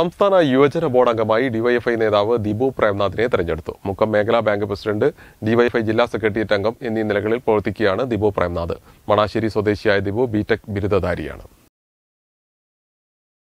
സംസ്ഥാന യുവജന ബോർഡ് അംഗമായി ഡിവൈഎഫ്ഐ നേതാവ് ദിബു പ്രേംനാഥിനെ തെരഞ്ഞെടുത്തു മുക്കം മേഖലാ ബാങ്ക് പ്രസിഡന്റ് ഡിവൈഎഫ്ഐ ജില്ലാ സെക്രട്ടേറിയറ്റ് അംഗം എന്നീ നിലകളിൽ പ്രവർത്തിക്കുകയാണ് ദിബു പ്രേംനാഥ് മണാശ്ശേരി സ്വദേശിയായ ദിബു ബിടെക് ബിരുദധാരിയാണ്